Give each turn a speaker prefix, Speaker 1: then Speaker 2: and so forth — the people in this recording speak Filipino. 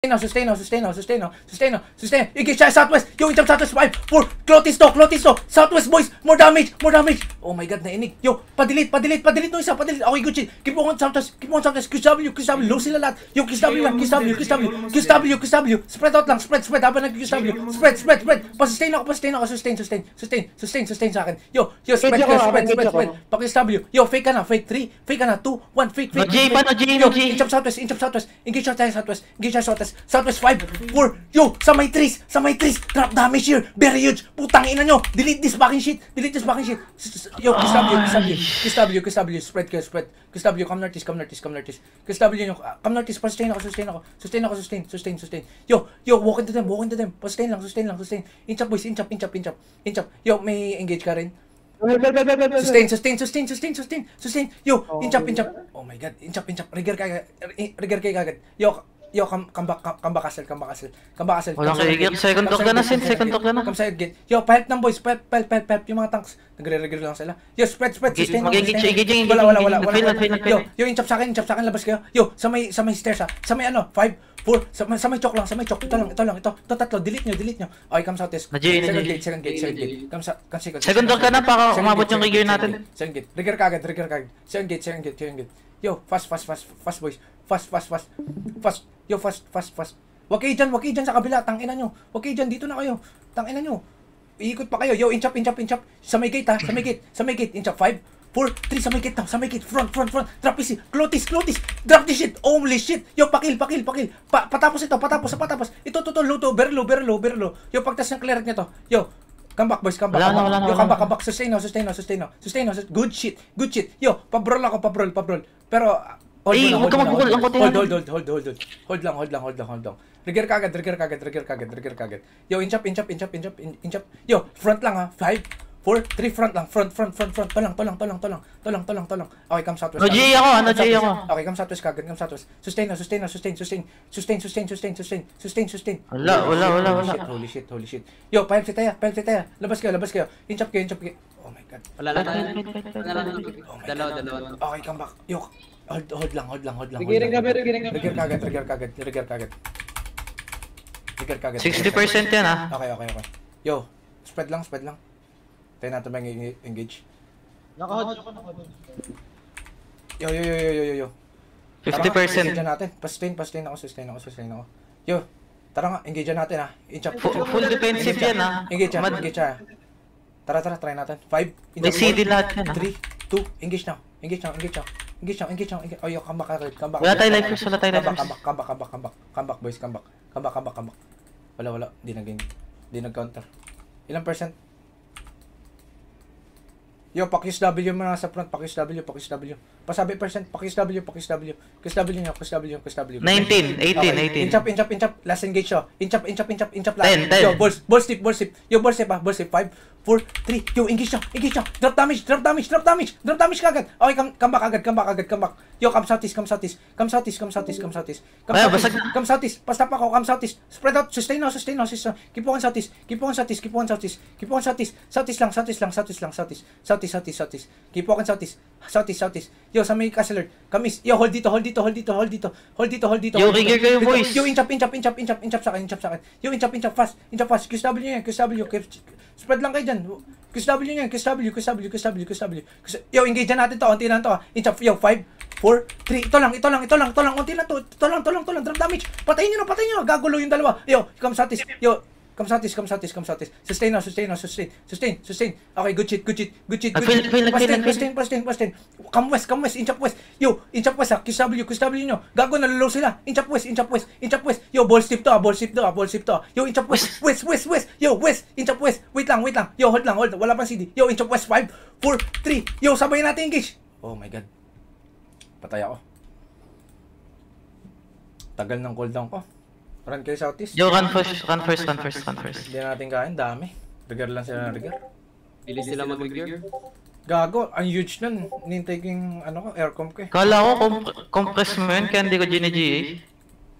Speaker 1: Sustain sustain Sustaino, sustain sustaino, sustain sustaino. You can try Southwest. Yo, itam Southwest. Five, four. Clotis to, Clotis to. Southwest boys. More damage, more damage. Oh my God, nainig. Yo, padelete, padelete, padelete no isa, padelete. Okay, Gucci. Keep on Southwest, keep on Southwest. QW, QW. Low sila lahat. Yo, QW lang, QW, QW, QW, QW. Spread out lang, spread, spread. Habang nag-QW. Spread, spread, spread. pa-sustain ako, pa-sustain ako. Sustain, sustain, sustain, sustain, sustain sa akin. Yo, yo, spread, spread, spread, spread, spread. Pag-QW. Yo, fake ka na, fake three, fake ka na, two, one, fake, fake. No J pa, no J, no J. Inchap Southwest, inchap Southwest. Engage Southwest, Southwest. Engage Southwest. Sanchez, Santos 5, 4, yo, sa may trees, sa may trees, trap damage here, very huge, putang ina nyo, delete this fucking shit, delete this fucking shit, yo, KSW, KSW, KSW, KSW, spread kayo, spread, KSW, come northeast, come northeast, come northeast, KSW nyo, ah, come northeast, sustain ako, sustain ako, sustain ako, sustain, sustain, sustain, yo, yo, walk into them, walk into them, sustain lang, sustain lang, sustain, inch up boys, inch up, inch up, inch up, inch up, yo, may engage ka rin, Sustain, sustain, sustain, sustain, sustain, sustain. Yo, inchap, up, oh, oh my God, inchap, up, inch up. Rigger kay, eh, rigger kayo kagad. Yo, Yo, kam kam back, kam come back castle, kam back castle. kam back castle. Wala second talk na sin, second talk na. Kam side gate. Yo, pahelp ng boys, pahelp, pahelp, pahelp, pahelp. Yung mga tanks, nagre-regroup lang sila. Yo, spread, spread, sustain mo. Wala, wala, wala. Yo, yo, inchap sa akin, inchap sa akin, labas kayo. Yo, sa may, sa may stairs ha. Ah. Sa may ano, 5, 4, sa, may chok lang, sa may chok. Ito lang, ito lang, ito. Ito tatlo, delete nyo, delete nyo. Okay, come south east. Second gate, second gate, second gate. Come sa, come second. Second talk na para umabot yung Igor natin. Second gate, trigger kagad, trigger kagad. Second gate, second gate, second gate. Yo, fast, fast, fast, fast boys. Fast, fast, fast. Fast. Yo, fast, fast, fast. Huwag kayo dyan, huwag kayo dyan sa kabila. Tangina nyo. Huwag kayo dyan, dito na kayo. Tangina nyo. Iikot pa kayo. Yo, inch up, inch up, Sa may gate ha, sa may gate. Sa may gate, inch up. 5, 4, 3, sa may gate daw. Sa may gate. Front, front, front. Drop this Clotis, clotis. Drop this shit. Only shit. Yo, pakil, pakil, pakil. Pa patapos ito, patapos, patapos. Ito, to, to, low to. Very low, Yo, pagtas ng cleric nito. Yo, Come back, boys. Come back. Wala na, wala na. Yo, come back, come back. Sustain no, sustain no, sustain no. Sustain now. Good shit. Good shit. Yo, pabrol ako, pabrol, pabrol. Pero, Hold eh, Ay, huwag ka magkukul. Ang kote hold, hold, hold, hold, hold, hold. Hold lang, hold lang, hold lang, hold lang. Trigger ka agad, trigger ka agad, trigger ka agad, trigger ka agad. Yo, inch up, inch up, inch up, inch up, inch up. Yo, front lang ha. Five, four, three, front lang. Front, front, front, front. Palang, palang, tolang, palang. Palang, palang, palang. Okay, come southwest. No-G ako, ah, no-G ako. Okay, come southwest ka agad, come southwest. Sustain na, sustain na, sustain, sustain. Sustain, sustain, sustain, sustain, sustain, sustain. Wala, wala, wala, wala. Holy shit, holy shit, holy shit. Yo, pahil si Taya, pahil si Taya. Labas kayo, labas kayo. Inch up kayo, inch up kayo. Oh my god. Wala lang. Wala lang. Oh dalawa, dalawa. Okay, come back. Yok. Hold, hold lang, hold lang, hold lang. Trigger kami, trigger kami. Rigir kagad, Trigger kagad, rigir kagad. Rigir kagad. 60% yan ah. Okay, okay, okay. Yo, spread lang, spread lang. Tayo natin bang engage. Nakahold ako, Yo, yo, yo, yo, yo, yo, yo. 50%. Tara, natin. Pastain, pastain ako, sustain ako, sustain ako. Yo, tara nga, engage natin ah. Full defensive yan ah. Engage yan, engage yan. Tara, tara, try natin. 5, in May CD lahat yan, 3, ah. 2, engage now. Engage now, engage now. Engage now, engage now. Oh, yo, come back, Red. Come back. Wala tayo life first, wala tayo life first. Come back, come back, come back, come back. Come back, boys, come back. Come back, come back, come back. Wala, wala. Hindi nag Di nag-counter. Ilang percent? Yo, pakis W mo na sa front. Pakis W, pakis W. Pasabi percent. Pakis W, pakis W. Pakis W nyo, pakis W, pakis W. 19, 18, 18. Inchap, inchap, inchap. Last engage, yo. Inchap, inchap, inchap, inchap. 10, 10. Yo, balls, balls tip, balls Yo, balls tip, ah. Balls tip. 5, 4, 3, yo, engage siya, engage siya, drop damage, drop damage, drop damage, drop damage kagad. Okay, come, come back agad, come back agad, come back. Yo, come satis, come satis, come satis, come satis, come satis. come satis, southeast, come southeast, basta pa ako, come satis. spread out, sustain out, sustain out, sustain now, ah. keep on satis, keep on satis, keep on satis, keep on satis. Satis lang, satis lang, satis lang, satis. Satis, satis, satis. keep on satis. Southeast, Southeast. Yo, sa may castle alert. Kamis. Yo, hold dito, hold dito, hold dito, hold dito. Hold dito, hold dito. Yo, hold dito. kayo yung voice. Yo, inchap, up, inch up, inch sa akin, inch sa akin. Yo, inchap, inchap, inch up, fast. Inch up, fast. QW yan, QW. Spread lang kayo dyan. QW yan, QW, QW, QW, QW. Yo, engage natin to. Unti lang to. Ah. Inchap, Yo, 5, 4, 3. Ito lang, ito lang, ito lang, ito lang. Unti lang to. Ito lang, ito lang, ito lang. Drop damage. Patayin nyo na, patayin nyo Gagulo yung dalawa. Yo, come sa Yo, Kamsatis, kamsatis, kamsatis. Sustain now, sustain now, sustain. Sustain, sustain. Okay, good shit, good shit, good shit, ah, good shit. Pastain, pastain, pastain, pastain. Come west, come west, inch up west. Yo, inch up west ha. QW, QW nyo. Gago, nalulaw sila. Inch up west, inch up west, inch up west. Yo, ball stiff to ha, ah, ball stiff to ha, ah, ball stiff to ha. Yo, inch up west, west, west, west. Yo, west, inch up west. Wait lang, wait lang. Yo, hold lang, hold. Wala pang CD. Yo, inch up west, 5, 4, 3. Yo, sabay natin engage. Oh my God. Patay ako. Tagal ng cooldown ko. Run kayo Southeast. Yo, run first, run first, run first, run first. Hindi natin kain, dami. Rigger lang sila ng rigger. Bilis sila mag-rigger. Gago, ang huge nun. Nintay ko yung ano ko, aircom ko eh. Kala ko, comp compress mo yun, kaya hindi ko ginigi eh.